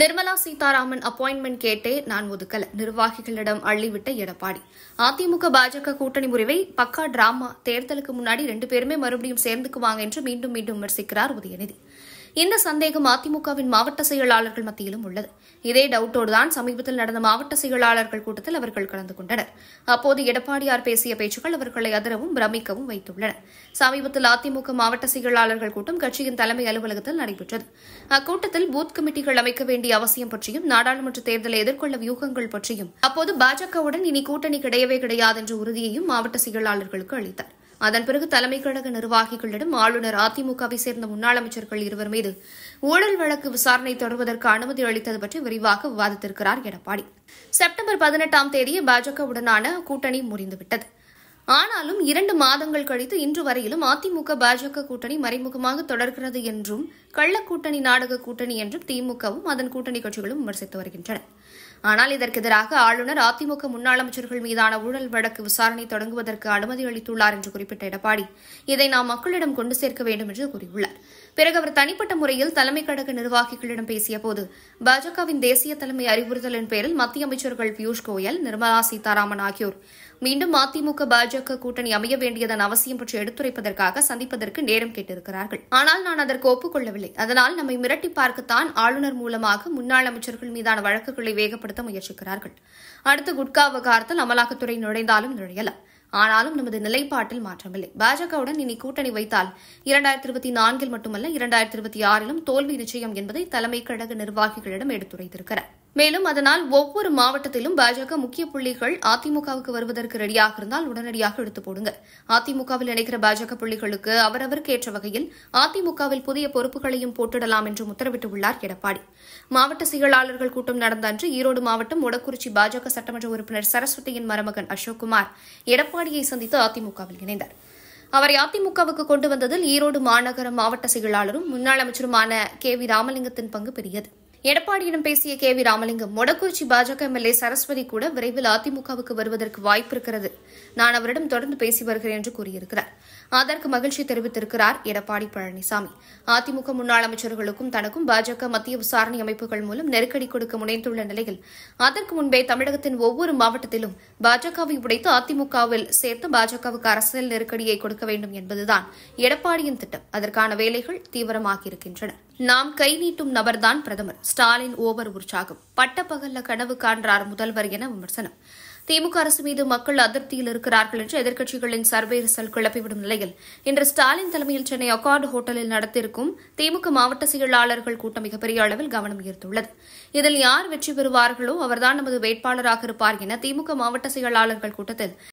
Nirmala Sitharaman appointment கேட்டே நான் ஒதுக்கல நிர்வாகிகளிடம் அள்ளிவிட்ட எடப்பாடி அதிமுக பாஜக கூட்டணி முறிவை பக்கா டிராமா தேர்தலுக்கு முன்னாடி ரெண்டு பேருமே மறுபடியும் சேர்ந்துக்குவாங்க என்று மீண்டும் மீண்டும் விமர்சிக்கிறார் உதயநிதி இந்த சந்தேகம் அதிமுகவின் மாவட்ட செயலாளர்கள் மத்தியிலும் உள்ளது இதே டவுட்டோடுதான் சமீபத்தில் நடந்த மாவட்ட செயலாளர்கள் கூட்டத்தில் அவர்கள் கலந்து கொண்டனர் அப்போது எடப்பாடியார் பேசிய பேச்சுகள் அவர்களை அதிரவும் பிரமிக்கவும் வைத்துள்ளன சமீபத்தில் அதிமுக மாவட்ட செயலாளர்கள் கூட்டம் கட்சியின் தலைமை அலுவலகத்தில் நடைபெற்றது அக்கூட்டத்தில் பூத் கமிட்டிகள் அமைக்க வேண்டிய அவசியம் பற்றியும் நாடாளுமன்ற தேர்தலை எதிர்கொள்ள வியூகங்கள் பற்றியும் அப்போது பாஜகவுடன் இனி கூட்டணி கிடையவே கிடையாது என்ற உறுதியையும் மாவட்ட செயலாளர்களுக்கு அளித்தார் அதன் பிறகு தலைமை கழக நிர்வாகிகளிடம் ஆளுநர் அதிமுகவை சேர்ந்த முன்னாள் அமைச்சர்கள் இருவர் மீது ஊழல் வழக்கு விசாரணை தொடர்வதற்கு அனுமதி அளித்தது பற்றி விரிவாக விவாதித்திருக்கிறார் எடப்பாடி செப்டம்பர் பதினெட்டாம் தேதி பாஜகவுடனான கூட்டணி முறிந்துவிட்டது ஆனாலும் இரண்டு மாதங்கள் கழித்து இன்று வரையிலும் அதிமுக பாஜக கூட்டணி மறைமுகமாக தொடர்கிறது என்றும் கள்ளக்கூட்டணி நாடக கூட்டணி என்றும் திமுகவும் அதன் கூட்டணி கட்சிகளும் விமர்சித்து வருகின்றன ஆனால் இதற்கு எதிராக ஆளுநர் அதிமுக முன்னாள் அமைச்சர்கள் மீதான ஊழல் வழக்கு விசாரணை தொடங்குவதற்கு அனுமதி அளித்துள்ளார் என்று குறிப்பிட்ட எடப்பாடி இதை நாம் மக்களிடம் கொண்டு சேர்க்க வேண்டும் என்று கூறியுள்ளார் பிறகு அவர் தனிப்பட்ட முறையில் தலைமை கழக நிர்வாகிகளிடம் பேசியபோது பாஜகவின் தேசிய தலைமை அறிவுறுத்தலின் பேரில் மத்திய அமைச்சர்கள் பியூஷ் கோயல் நிர்மலா சீதாராமன் ஆகியோர் மீண்டும் அதிமுக பாஜக கூட்டணி அமைய வேண்டியதன் அவசியம் பற்றி எடுத்துரைப்பதற்காக சந்திப்பதற்கு நேரம் கேட்டிருக்கிறார்கள் ஆனால் நான் அதற்கு ஒப்புக்கொள்ளவில்லை அதனால் நம்மை மிரட்டி பார்க்கத்தான் ஆளுநர் மூலமாக முன்னாள் அமைச்சர்கள் மீதான வழக்குகளை வேகப்படுத்த முயற்சிக்கிறார்கள் அடுத்து குட்கா விவகாரத்தில் அமலாக்கத்துறை நுழைந்தாலும் நுழையலாம் ஆனாலும் நமது நிலைப்பாட்டில் மாற்றமில்லை பாஜகவுடன் இனி கூட்டணி வைத்தால் இரண்டாயிரத்தி இருபத்தி நான்கில் மட்டுமல்ல இரண்டாயிரத்தி இருபத்தி ஆறிலும் தோல்வி நிச்சயம் என்பதை தலைமை கழக நிர்வாகிகளிடம் எடுத்துரைத்திருக்கிறாா் மேலும் அதனால் ஒவ்வொரு மாவட்டத்திலும் பாஜக முக்கிய புள்ளிகள் அதிமுகவுக்கு வருவதற்கு ரெடியாக இருந்தால் உடனடியாக எடுத்து போடுங்க அதிமுகவில் இணைகிற பாஜக புள்ளிகளுக்கு அவரவருக்கு ஏற்ற வகையில் அதிமுகவில் புதிய பொறுப்புகளையும் போட்டிடலாம் என்றும் உத்தரவிட்டுள்ளார் எடப்பாடி மாவட்ட செயலாளர்கள் கூட்டம் நடந்த அன்று ஈரோடு மாவட்டம் ஒடக்குறிச்சி பாஜக சட்டமன்ற உறுப்பினர் சரஸ்வதியின் மருமகன் அசோக்குமார் எடப்பாடியை சந்தித்து அதிமுகவில் இணைந்தார் அவரை அதிமுகவுக்கு கொண்டு வந்ததில் ஈரோடு மாநகர மாவட்ட செயலாளரும் முன்னாள் அமைச்சருமான கே வி ராமலிங்கத்தின் பங்கு பெரியது எடப்பாடியிடம் பேசிய கே வி ராமலிங்கம் மொடக்குறிச்சி பாஜக எம்எல்ஏ சரஸ்வதி கூட விரைவில் அதிமுகவுக்கு வருவதற்கு வாய்ப்பு இருக்கிறது நான் அவரிடம் தொடர்ந்து பேசி வருகிறேன் என்று கூறியிருக்கிறார் அதற்கு மகிழ்ச்சி தெரிவித்திருக்கிறார் எடப்பாடி பழனிசாமி அதிமுக முன்னாள் அமைச்சர்களுக்கும் தனக்கும் பாஜக மத்திய விசாரணை அமைப்புகள் மூலம் நெருக்கடி கொடுக்க முனைந்துள்ள நிலையில் அதற்கு முன்பே தமிழகத்தின் ஒவ்வொரு மாவட்டத்திலும் பாஜகவை உடைத்து அதிமுகவில் சேர்த்து பாஜகவுக்கு அரசியல் நெருக்கடியை கொடுக்க வேண்டும் என்பதுதான் எடப்பாடியின் திட்டம் அதற்கான வேலைகள் தீவிரமாகியிருக்கின்றன நாம் கை நீட்டும் நபர்தான் பிரதமர் ஸ்டாலின் ஓவர் உற்சாகம் பட்டப்பகல்ல கனவு காண்றார் முதல்வர் என விமர்சனம் திமுக அரசு மீது மக்கள் அதிருப்தியில் இருக்கிறார்கள் என்று எதிர்க்கட்சிகளின் சர்வே ரிசல் கிளப்பிவிடும் நிலையில் இன்று ஸ்டாலின் தலைமையில் சென்னை அக்கார்டு ஹோட்டலில் நடத்திருக்கும் திமுக மாவட்ட செயலாளர்கள் கூட்டம் மிகப்பெரிய அளவில் கவனம் ஈர்த்துள்ளது இதில் யார் வெற்றி பெறுவார்களோ அவர்தான் நமது வேட்பாளராக இருப்பார் என திமுக மாவட்ட செயலாளர்கள் கூட்டத்தில்